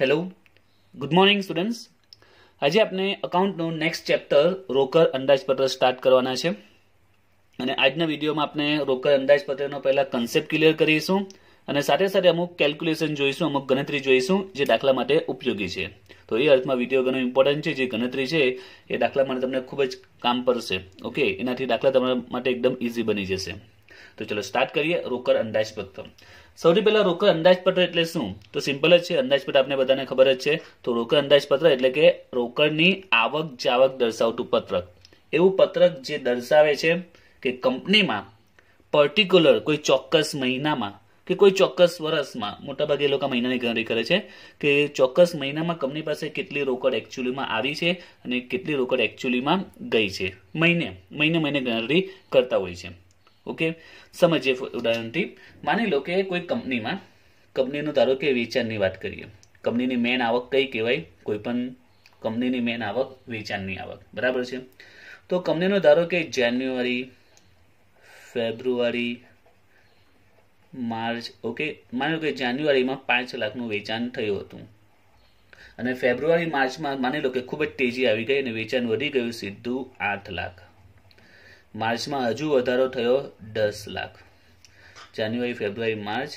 hello good morning students આજે આપણે અકાઉન્ટનું નેક્સ્ટ ચેપ્ટર રોકર અંદાજપત્ર સ્ટાર્ટ કરવાના છે અને આજના વિડીયોમાં આપણે રોકર અંદાજપત્રનો પહેલાં કન્સેપ્ટ ક્લિયર કરીશું અને સાથે સાથે અમુક કેલ્ક્યુલેશન જોઈશું અમુક ગણતરી જોઈશું જે દાખલા માટે ઉપયોગી છે તો એ અર્થમાં વિડીયો ઘણો ઇમ્પોર્ટન્ટ છે જે ગણતરી છે એ દાખલા માટે તમને ખૂબ જ કામ પડશે ઓકે એનાથી દાખલા તમારા માટે એકદમ ઇઝી બની જશે તો ચલો સ્ટાર્ટ કરીએ રોકડ અંદાજપત્ર સૌથી પહેલા રોકડ અંદાજપત્ર એટલે શું તો સિમ્પલ જ છે અંદાજપત્ર આપણે બધાને ખબર જ છે તો રોકડ અંદાજપત્ર એટલે કે રોકડની આવક જાવક દર્શાવતું પત્રક એવું પત્રક જે દર્શાવે છે કે કંપનીમાં પર્ટિક્યુલર કોઈ ચોક્કસ મહિનામાં કે કોઈ ચોક્કસ વર્ષમાં મોટાભાગે એ લોકો મહિનાની ગણતરી કરે છે કે ચોક્કસ મહિનામાં કંપની પાસે કેટલી રોકડ એકચ્યુઅલીમાં આવી છે અને કેટલી રોકડ એકચ્યુઅલીમાં ગઈ છે મહિને મહિને મહિને ગણતરી કરતા હોય છે ઓકે સમજીએ ઉદાહરણથી માની લો કે કોઈ કંપનીમાં કંપનીનું ધારો કે વેચાણની વાત કરીએ કંપનીની મેન આવક કઈ કહેવાય કોઈ પણ કંપનીની મેન આવક વેચાણની આવક બરાબર છે તો કંપનીનો ધારો કે જાન્યુઆરી ફેબ્રુઆરી માર્ચ ઓકે માની લો કે જાન્યુઆરીમાં પાંચ લાખનું વેચાણ થયું હતું અને ફેબ્રુઆરી માર્ચમાં માની લો કે ખૂબ જ તેજી આવી ગઈ અને વેચાણ વધી ગયું સીધું આઠ લાખ માર્ચમાં હજુ વધારો થયો દસ લાખ જાન્યુઆરી ફેબ્રુઆરી માર્ચ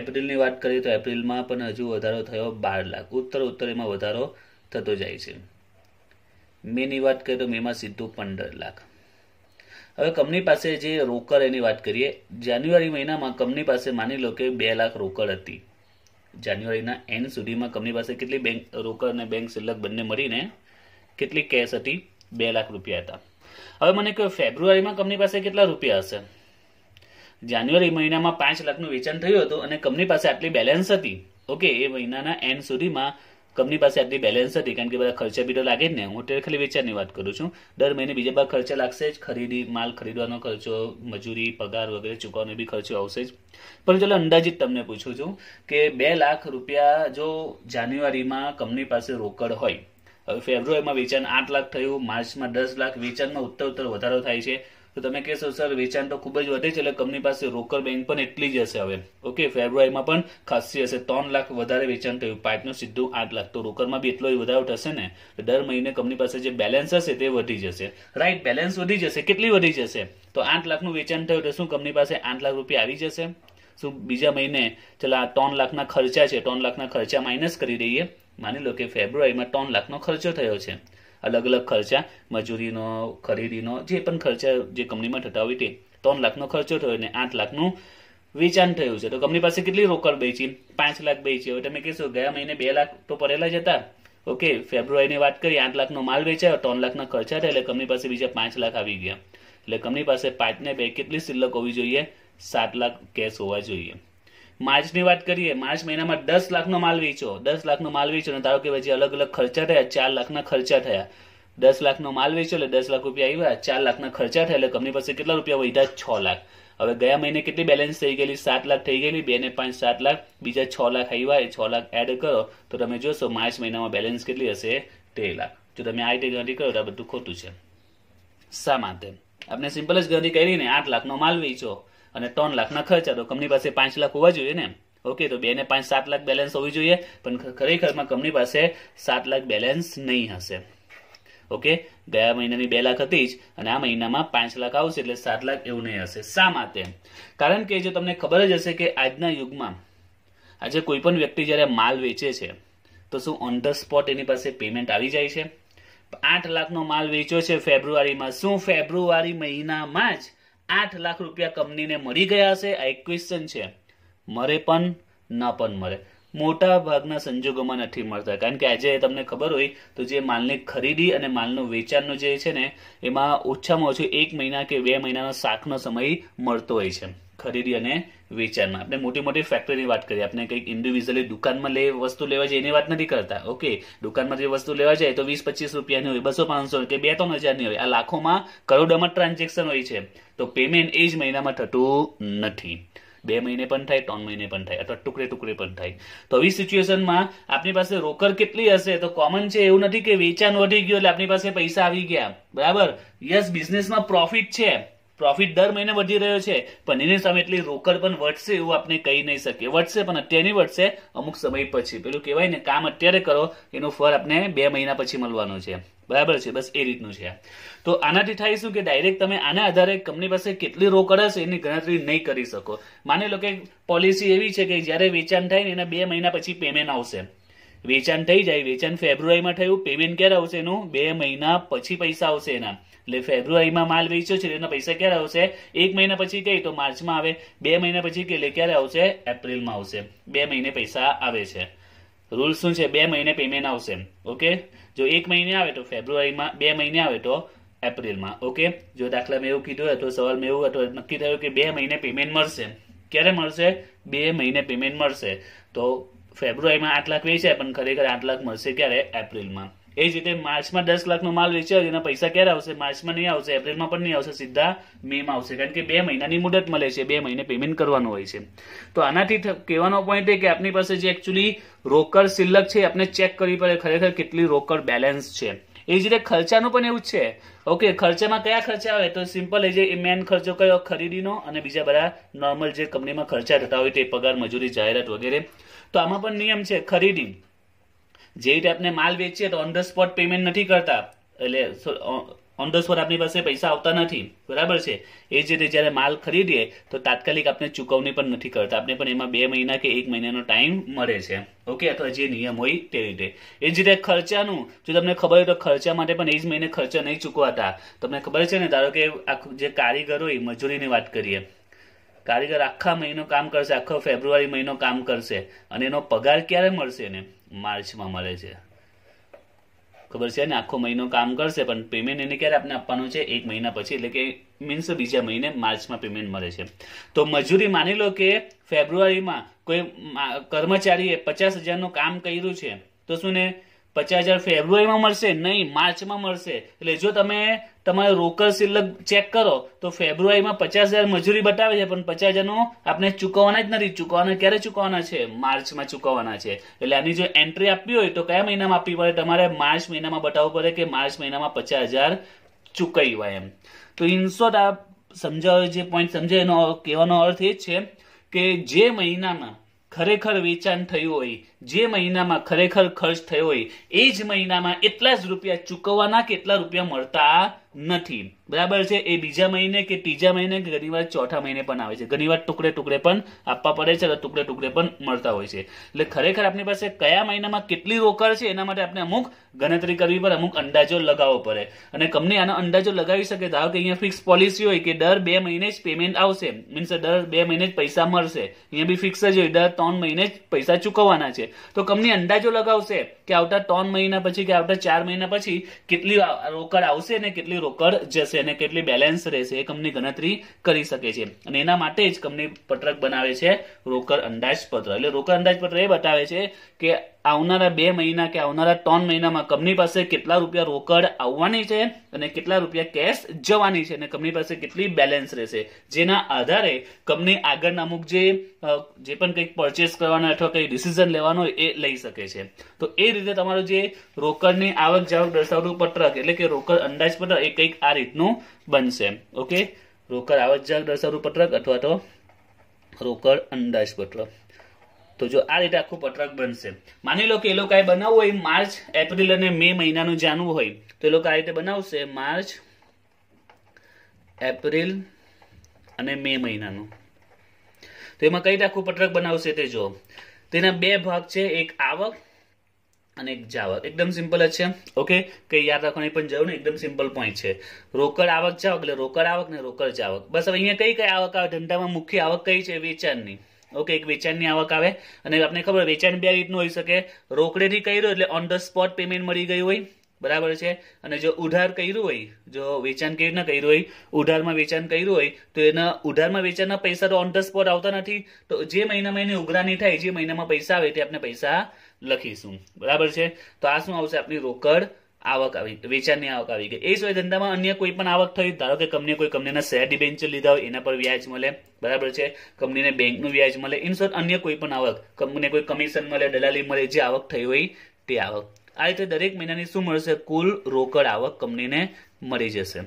એપ્રિલની વાત કરીએ તો એપ્રિલમાં પણ હજુ વધારો થયો બાર લાખ ઉત્તર ઉત્તરીમાં વધારો થતો જાય છે મેની વાત કરીએ તો મેમાં સીધું પંદર લાખ હવે કંપની પાસે જે રોકડ એની વાત કરીએ જાન્યુઆરી મહિનામાં કંપની પાસે માની લો કે બે લાખ રોકડ હતી જાન્યુઆરીના એન્ડ સુધીમાં કંપની પાસે કેટલી બેંક રોકડ અને બેંક સિલક બંને મળીને કેટલી કેશ હતી બે લાખ રૂપિયા હતા હવે મને કહ્યું ફેબ્રુઆરીમાં કંપની પાસે કેટલા રૂપિયા હશે જાન્યુઆરી મહિનામાં પાંચ લાખનું વેચાણ થયું હતું અને કંપની પાસે આટલી બેલેન્સ હતી ઓકે એ મહિનાના એન્ડ સુધીમાં કંપની પાસે આટલી બેલેન્સ હતી કારણ કે બધા ખર્ચા બીજો લાગે જ ને હું તે ખાલી વેચાણની વાત કરું છું દર મહિને બીજા બધા ખર્ચા લાગશે જ ખરીદી માલ ખરીદવાનો ખર્ચો મજૂરી પગાર વગેરે ચૂકવવાનો બી ખર્ચો આવશે જ પણ ચલો અંદાજિત તમને પૂછું છું કે બે લાખ રૂપિયા જો જાન્યુઆરીમાં કંપની પાસે રોકડ હોય હવે ફેબ્રુઆરીમાં વેચાણ આઠ લાખ થયું માર્ચમાં દસ લાખ વેચાણમાં ઉત્તર ઉત્તર વધારો થાય છે તો તમે કહેશો સર વેચાણ તો ખૂબ જ વધે છે એટલે કંપની પાસે રોકર બેંક પણ એટલી જ હશે હવે ઓકે ફેબ્રુઆરીમાં પણ ખાસી હશે ત્રણ લાખ વધારે વેચાણ થયું પાંચનું સીધું આઠ લાખ તો રોકરમાં બી એટલો જ વધારો થશે ને દર મહિને કંપની પાસે જે બેલેન્સ હશે તે વધી જશે રાઈટ બેલેન્સ વધી જશે કેટલી વધી જશે તો આઠ લાખનું વેચાણ થયું તો શું કંપની પાસે આઠ લાખ રૂપિયા આવી જશે શું બીજા મહિને ચલો આ ત્રણ લાખના ખર્ચા છે ત્રણ લાખના ખર્ચા માઇનસ કરી દઈએ માની લો કે ફેબ્રુઆરીમાં ત્રણ લાખનો ખર્ચો થયો છે અલગ અલગ ખર્ચા મજૂરીનો ખરીદીનો જે પણ ખર્ચા જે કંપનીમાં થતા હોય તે ત્રણ લાખનો ખર્ચો થયો અને આઠ લાખનું વેચાણ થયું છે તો કંપની પાસે કેટલી રોકડ બેચી પાંચ લાખ બેચી હવે તમે કહેશો ગયા મહિને બે લાખ તો પડેલા જ હતા ઓકે ફેબ્રુઆરીની વાત કરી આઠ લાખનો માલ વેચાયો ત્રણ લાખના ખર્ચા થયા એટલે કંપની પાસે બીજા પાંચ લાખ આવી ગયા એટલે કંપની પાસે પાંચને બે કેટલી શિલ્લક હોવી જોઈએ સાત લાખ કેશ હોવા જોઈએ માર્ચની વાત કરીએ માર્ચ મહિનામાં દસ લાખનો માલ વેચો દસ લાખનો માલ વેચ્યો અને ધારો કે પછી અલગ અલગ ખર્ચા થયા ચાર લાખના ખર્ચા થયા દસ લાખનો માલ વેચો એટલે દસ લાખ રૂપિયા આવ્યા ચાર લાખના ખર્ચા થયા એટલે કંપની પાસે કેટલા રૂપિયા વધ્યા છ લાખ હવે ગયા મહિને કેટલી બેલેન્સ થઈ ગયેલી સાત લાખ થઈ ગયેલી બે ને પાંચ સાત લાખ બીજા છ લાખ આવ્યા એ છ લાખ એડ કરો તો તમે જોશો માર્ચ મહિનામાં બેલેન્સ કેટલી હશે તે લાખ જો તમે આ રીતે ગણતરી કરો તો આ બધું ખોટું છે શા માટે આપણે સિમ્પલ જ ગણતરી કરીને આઠ લાખનો માલ વેચો અને ત્રણ લાખના ખર્ચા તો કંપની પાસે પાંચ લાખ હોવા જોઈએ ને ઓકે તો બે ને પાંચ સાત લાખ બેલેન્સ હોવી જોઈએ પણ ખરેખરમાં કંપની પાસે સાત લાખ બેલેન્સ નહીં હશે ઓકે ગયા મહિનાની બે લાખ હતી જ અને આ મહિનામાં પાંચ લાખ આવશે એટલે સાત લાખ એવું નહીં હશે શા માટે કારણ કે જો તમને ખબર જ હશે કે આજના યુગમાં આજે કોઈ પણ વ્યક્તિ જ્યારે માલ વેચે છે તો શું ઓન ધ સ્પોટ એની પાસે પેમેન્ટ આવી જાય છે આઠ લાખનો માલ વેચ્યો છે ફેબ્રુઆરીમાં શું ફેબ્રુઆરી મહિનામાં જ આઠ લાખ રૂપિયા કંપનીને મળી ગયા છે આ એક ક્વેશ્ચન છે મરે પણ ન પણ મરે મોટા ભાગના સંજોગોમાં નથી મળતા કારણ કે આજે તમને ખબર હોય તો જે માલની ખરીદી અને માલનું વેચાણનું જે છે ને એમાં ઓછામાં ઓછું એક મહિના કે બે મહિનાનો શાકનો સમય મળતો હોય છે ખરીદી અને વેચાણમાં આપણે મોટી મોટી ફેક્ટરીની વાત કરીએ આપણે કંઈક ઇન્ડિવિજ્યુઅલી દુકાનમાં લે વસ્તુ લેવા જાય એની વાત નથી કરતા ઓકે દુકાનમાં જે વસ્તુ લેવા જાય તો વીસ પચીસ રૂપિયાની હોય બસો પાંચસો કે બે ત્રણ હજારની હોય આ લાખોમાં કરોડોમાં ટ્રાન્ઝેક્શન હોય છે તો પેમેન્ટ એ જ મહિનામાં થતું નથી બે મહિને પણ થાય ત્રણ મહિને પણ થાય અથવા ટુકડે ટુકડે પણ થાય તો આવી સિચ્યુએશનમાં આપણી પાસે રોકડ કેટલી હશે તો કોમન છે એવું નથી કે વેચાણ વધી ગયું એટલે આપણી પાસે પૈસા આવી ગયા બરાબર યસ બિઝનેસમાં પ્રોફિટ છે પ્રોફિટ દર મહિને વધી રહ્યો છે પણ એની સામે એટલી રોકડ પણ વધશે એવું આપણે કહી નહીં શકીએ વધશે પણ અત્યારે નહીં વધશે અમુક સમય પછી પેલું કહેવાય ને કામ અત્યારે કરો એનો ફળ આપણે બે મહિના પછી મળવાનો છે બરાબર છે બસ એ રીતનું છે તો આનાથી થાય શું કે ડાયરેક્ટ તમે આના આધારે કંપની પાસે કેટલી રોકડ હશે એની ગણતરી નહીં કરી શકો માની લો કે પોલિસી એવી છે કે જ્યારે વેચાણ થાય ને એના બે મહિના પછી પેમેન્ટ આવશે વેચાણ થઈ જાય વેચાણ ફેબ્રુઆરીમાં થયું પેમેન્ટ ક્યારે આવશે એનું બે મહિના પછી પૈસા આવશે એના એટલે ફેબ્રુઆરીમાં માલ વેચ્યો છે એના પૈસા ક્યારે આવશે એક મહિના પછી કહી તો માર્ચમાં આવે બે મહિના પછી કે એટલે ક્યારે આવશે એપ્રિલમાં આવશે બે મહિને પૈસા આવે છે રૂલ શું છે બે મહિને પેમેન્ટ આવશે ઓકે જો એક મહિને આવે તો ફેબ્રુઆરીમાં બે મહિને આવે તો એપ્રિલમાં ઓકે જો દાખલા મેં એવું કીધું હતું સવાલ મેં એવું હતું નક્કી થયું કે બે મહિને પેમેન્ટ મળશે ક્યારે મળશે બે મહિને પેમેન્ટ મળશે તો ફેબ્રુઆરીમાં આઠ લાખ વેચે પણ ખરેખર આઠ લાખ મળશે ક્યારે એપ્રિલમાં એ જ રીતે માર્ચમાં દસ લાખનો માલ વેચાયો એના પૈસા ક્યારે આવશે માર્ચમાં નહીં આવશે એપ્રિલમાં પણ નહીં આવશે સીધા મેમાં આવશે કારણ કે બે મહિનાની મુદત મળે છે બે મહિને પેમેન્ટ કરવાનું હોય છે તો આનાથી કહેવાનો પોઈન્ટ એ કે આપની પાસે જે એકચ્યુઅલી રોકડ સિલ્લક છે આપણે ચેક કરવી પડે ખરેખર કેટલી રોકડ બેલેન્સ છે એ જ રીતે ખર્ચાનું પણ એવું જ છે ઓકે ખર્ચામાં કયા ખર્ચા આવે તો સિમ્પલ એ જે મેન ખર્ચો કયો ખરીદીનો અને બીજા બધા નોર્મલ જે કંપનીમાં ખર્ચા થતા હોય તે પગાર મજૂરી જાહેરાત વગેરે તો આમાં પણ નિયમ છે ખરીદી જેવી રીતે આપણે માલ વેચીએ તો ઓન ધ સ્પોટ પેમેન્ટ નથી કરતા એટલે ઓન ધ સ્પોટ આપણી પાસે પૈસા આવતા નથી બરાબર છે એ જ રીતે જ્યારે માલ ખરીદીએ તો તાત્કાલિક આપણે ચૂકવણી પણ નથી કરતા આપણે પણ એમાં બે મહિના કે એક મહિનાનો ટાઈમ મળે છે ઓકે અથવા જે નિયમ હોય તે રીતે એ જ રીતે ખર્ચાનું જો તમને ખબર હોય તો ખર્ચા માટે પણ એ જ મહિને ખર્ચા નહીં ચૂકવાતા તમને ખબર છે ને ધારો કે આખું જે કારીગર હોય મજૂરીની વાત કરીએ કારીગર આખા મહિનો કામ કરશે આખો ફેબ્રુઆરી મહિનો કામ કરશે અને એનો પગાર ક્યારે મળશે એને માર્ચમાં મળે છે ખબર છે ને આખો મહિનો કામ કરશે પણ પેમેન્ટ એને ક્યારે આપણે આપવાનું છે એક મહિના પછી એટલે કે મીન્સ બીજા મહિને માર્ચમાં પેમેન્ટ મળે છે તો મજૂરી માની લો કે ફેબ્રુઆરીમાં કોઈ કર્મચારીએ પચાસ હજારનું કામ કર્યું છે તો શું ને પચાસ હજાર ફેબ્રુઆરીમાં મળશે નહીં માર્ચમાં મળશે એટલે જો તમે તમારે રોકડ સિલક ચેક કરો તો ફેબ્રુઆરીમાં પચાસ હજાર મજૂરી બતાવે છે પણ પચાસ હજારનો આપણે ચૂકવવાના જ નથી ચૂકવવાના ક્યારે ચૂકવવાના છે માર્ચમાં ચૂકવવાના છે એટલે આની જો એન્ટ્રી આપવી હોય તો કયા મહિનામાં આપવી પડે તમારે માર્ચ મહિનામાં બતાવવું પડે કે માર્ચ મહિનામાં પચાસ હજાર ચૂકવી હોય એમ તો ઇનશોર્ટ આ સમજાવે જે પોઈન્ટ સમજાય એનો કહેવાનો અર્થ એ જ છે કે જે મહિનામાં ખરેખર વેચાણ થયું હોય જે મહિનામાં ખરેખર ખર્ચ થયો હોય એ જ મહિનામાં એટલા જ રૂપિયા ચૂકવવાના કેટલા રૂપિયા મળતા નથી બરાબર છે એ બીજા મહિને કે ત્રીજા મહિને કે ઘણીવાર ચોથા મહિને પણ આવે છે ઘણીવાર ટુકડે ટુકડે પણ આપવા પડે છે ટુકડે ટુકડે પણ મળતા હોય છે એટલે ખરેખર આપણી પાસે કયા મહિનામાં કેટલી રોકડ છે એના માટે આપણે અમુક ગણતરી કરવી પડે અમુક અંદાજો લગાવવો પડે અને કંપની આનો અંદાજો લગાવી શકે ધારો કે અહીંયા ફિક્સ પોલિસી હોય કે દર બે મહિને જ પેમેન્ટ આવશે મીન્સ દર બે મહિને જ પૈસા મળશે અહીંયા બી ફિક્સ જ હોય દર ત્રણ મહિને જ પૈસા ચૂકવવાના છે તો કંપની અંદાજો લગાવશે કે આવતા ત્રણ મહિના પછી કે આવતા ચાર મહિના પછી કેટલી રોકડ આવશે ને કેટલી રોકડ જશે અને કેટલી બેલેન્સ રહેશે એ કંપની ગણતરી કરી શકે છે અને એના માટે જ કંપની પત્રક બનાવે છે રોકડ અંદાજપત્ર એટલે રોકડ અંદાજપત્ર એ બતાવે છે કે આવનારા બે મહિના કે આવનારા ત્રણ મહિનામાં કંપની પાસે કેટલા રૂપિયા રોકડ આવવાની છે અને કેટલા રૂપિયા કેશ જવાની છે અને કંપની પાસે કેટલી બેલેન્સ રહેશે જેના આધારે કંપની આગળના અમુક જે પણ કંઈક પરચેસ કરવાનો અથવા કંઈ ડિસિઝન લેવાનો એ લઈ શકે છે તો એ રીતે તમારું જે રોકડની આવક જાવક દર્શાવતું પત્રક એટલે કે રોકડ અંદાજ અંદાજપત્ર એ કંઈક આ રીતનું બનશે ઓકે રોકડ આવક જાવક દર્શાવતું પત્રક અથવા તો રોકડ અંદાજ પત્રક તો જો આ રીતે આખું પત્રક બનશે માની લો કે એ લોકોએ બનાવવું હોય માર્ચ એપ્રિલ અને મે મહિનાનું જાણવું હોય તો એ લોકો આ રીતે બનાવશે માર્ચ એપ્રિલ અને મે મહિનાનું તો એમાં કઈ આખું પત્રક બનાવશે તે જો તેના બે ભાગ છે એક આવક અને એક જાવક એકદમ સિમ્પલ જ છે ઓકે કઈ યાદ રાખવાની પણ જરૂર નહીં એકદમ સિમ્પલ પોઈન્ટ છે રોકડ આવક જાવક એટલે રોકડ આવક ને રોકડ જાવક બસ હવે અહીંયા કઈ કઈ આવક આવે ધંધામાં મુખ્ય આવક કઈ છે વેચાણની ઓકે એક વેચાણની આવક આવે અને આપણે ખબર વેચાણ બે રીતનું હોઈ શકે રોકડેથી કર્યું એટલે ઓન ધ સ્પોટ પેમેન્ટ મળી ગયું હોય બરાબર છે અને જો ઉધાર કર્યું હોય જો વેચાણ કેવી રીતના કર્યું હોય ઉધારમાં વેચાણ કર્યું હોય તો એના ઉધારમાં વેચાણના પૈસા તો ઓન ધ સ્પોટ આવતા નથી તો જે મહિનામાં એની ઉઘરાણી થાય જે મહિનામાં પૈસા આવે તે આપણે પૈસા લખીશું બરાબર છે તો આ શું આવશે આપણી રોકડ આવક આવી વેચાણની આવક આવી ગઈ એ સિવાય ધંધામાં અન્ય કોઈ પણ આવક થઈ ધારો કે કંપની કોઈ કંપનીના શેર ડિબેન્ચર લીધા હોય એના પર વ્યાજ મળે બરાબર છે કંપનીને બેંકનું વ્યાજ મળે ઇન શોર્ટ અન્ય કોઈ પણ આવક કંપનીને કોઈ કમિશન મળે દલાલી મળે જે આવક થઈ હોય તે આવક આ રીતે દરેક મહિનાની શું મળશે કુલ રોકડ આવક કંપનીને મળી જશે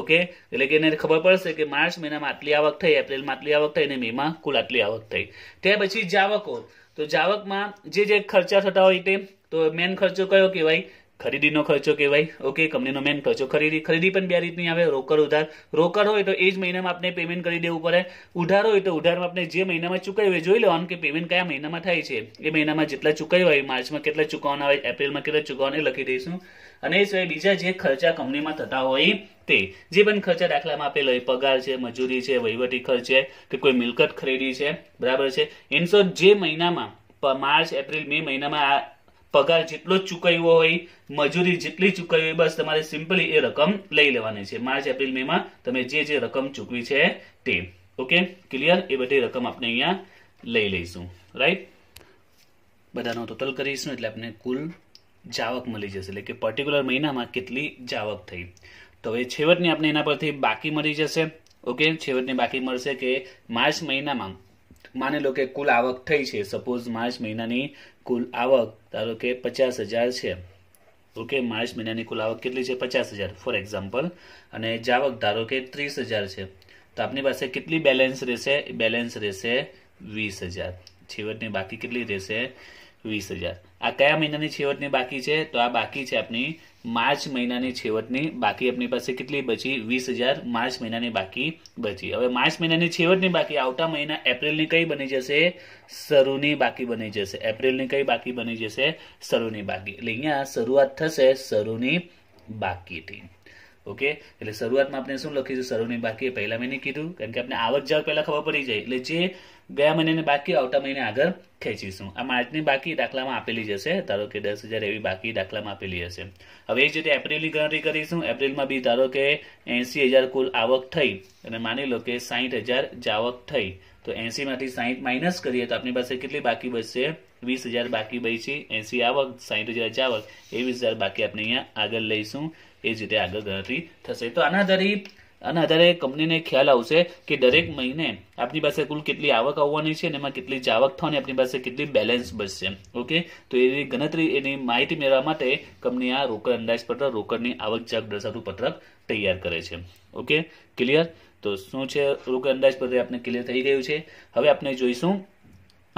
ઓકે એટલે કે એને ખબર પડશે કે માર્ચ મહિનામાં આટલી આવક થઈ એપ્રિલમાં આટલી આવક થઈ અને મેમાં કુલ આટલી આવક થઈ ત્યાર પછી જાવકો તો જાવકમાં જે જે ખર્ચા થતા હોય તે તો મેન ખર્ચો કયો કહેવાય ખરીદીનો ખર્ચો કહેવાય ઓકે કંપનીનો મેન ખર્ચો ખરીદી ખરીદી પણ બે રીતની આવે રોકડ ઉધાર રોકડ હોય તો એ જ મહિનામાં આપણે પેમેન્ટ કરી દેવું પડે ઉધાર હોય તો ઉધારમાં આપણે જે મહિનામાં ચૂકવ્યું હોય જોઈ લેવાનું કે પેમેન્ટ કયા મહિનામાં થાય છે એ મહિનામાં જેટલા ચૂકવ્યા હોય માર્ચમાં કેટલા ચૂકવવાના હોય એપ્રિલમાં કેટલા ચૂકવવાના લખી દઈશું અને એ સિવાય બીજા જે ખર્ચા કંપનીમાં થતા હોય તે જે પણ ખર્ચા દાખલામાં આપેલ હોય પગાર છે મજૂરી છે વહીવટી ખર્ચ છે કે કોઈ મિલકત ખરીદી છે બરાબર છે ઇન્સો જે મહિનામાં માર્ચ એપ્રિલ મે મહિનામાં આ પગાર જેટલો જ ચૂકવ્યો હોય મજૂરી જેટલી ચૂકવી હોય બસ તમારે સિમ્પલી એ રકમ લઈ લેવાની છે માર્ચ એપ્રિલ મેમાં તમે જે જે રકમ ચૂકવી છે તે ઓકે ક્લિયર એ બધી રકમ આપણે અહીંયા લઈ લઈશું રાઈટ બધાનો ટોટલ કરીશું એટલે આપણે કુલ જાવક મળી જશે એટલે કે પર્ટિક્યુલર મહિનામાં કેટલી જાવક થઈ તો હવે છેવટની આપણે એના પરથી બાકી મળી જશે ઓકે છેવટની બાકી મળશે કે માર્ચ મહિનામાં માની લો કે કુલ આવક થઈ છે સપોઝ માર્ચ મહિનાની કુલ આવક ધારો કે પચાસ હજાર છે ઓકે માર્ચ મહિનાની કુલ આવક કેટલી છે પચાસ હજાર ફોર એક્ઝામ્પલ અને જાવક ધારો કે ત્રીસ હજાર છે તો આપની પાસે કેટલી બેલેન્સ રહેશે બેલેન્સ રહેશે વીસ હજાર છેવટની બાકી કેટલી રહેશે વીસ હજાર આ કયા મહિનાની છેવટની બાકી છે તો આ બાકી છે આપની માર્ચ મહિનાની છેવટની બાકી આપણી પાસે કેટલી બચી વીસ હજાર માર્ચ મહિનાની બાકી બચી હવે માર્ચ મહિનાની છેવટની બાકી આવતા મહિના એપ્રિલની કઈ બની જશે શરૂની બાકી બની જશે એપ્રિલની કઈ બાકી બની જશે શરૂની બાકી એટલે અહીંયા શરૂઆત થશે શરૂની બાકીથી ઓકે એટલે શરૂઆતમાં આપણે શું લખીશું શરૂની બાકી પહેલાં મેં કીધું કારણ કે આપણે આવક જાવ પહેલાં ખબર પડી જાય એટલે જે ગયા મહિનાની બાકી આવતા મહિને આગળ ખેંચીશું આ માર્ચની બાકી દાખલામાં આપેલી જશે ધારો કે દસ એવી બાકી દાખલામાં આપેલી હશે હવે એ જ રીતે એપ્રિલની ગણતરી કરીશું એપ્રિલમાં બી ધારો કે એંસી હજાર કુલ આવક થઈ અને માની લો કે સાહીઠ હજાર જાવક થઈ તો માંથી સાહીઠ માઇનસ કરીએ તો આપણી પાસે કેટલી બાકી બચશે વીસ હજાર બાકી બચી એંસી આવક સાહીઠ હજાર જાવક એ વીસ હજાર બાકી આપણે અહીંયા આગળ લઈશું એ જ રીતે આગળ ગણતરી થશે તો આના આધારે આના આધારે કંપનીને ખ્યાલ આવશે કે દરેક મહિને આપની પાસે કુલ કેટલી આવક આવવાની છે અને એમાં કેટલી જ આવક થવાની આપણી પાસે કેટલી બેલેન્સ બચશે ઓકે તો એની ગણતરી એની માહિતી મેળવવા માટે કંપની આ રોકડ અંદાજ અંદાજપત્ર રોકડની આવક જાગ દર્શાવતું પત્રક તૈયાર કરે છે ઓકે ક્લિયર તો શું છે રોકડ અંદાજ અંદાજપત્ર આપણે ક્લિયર થઈ ગયું છે હવે આપણે જોઈશું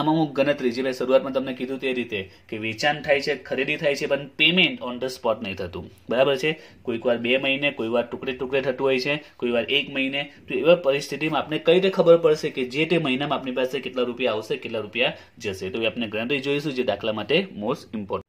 આમાં હું ગણતરી જે મેં શરૂઆતમાં તમને કીધું તે રીતે કે વેચાણ થાય છે ખરીદી થાય છે પણ પેમેન્ટ ઓન ધ સ્પોટ નહીં થતું બરાબર છે કોઈક વાર બે મહિને કોઈ વાર ટુકડે ટુકડે થતું હોય છે કોઈ વાર એક મહિને તો એવા પરિસ્થિતિમાં આપણે કઈ રીતે ખબર પડશે કે જે તે મહિનામાં આપણી પાસે કેટલા રૂપિયા આવશે કેટલા રૂપિયા જશે તો એ આપણે ગણતરી જોઈશું જે દાખલા માટે મોસ્ટ ઇમ્પોર્ટન્ટ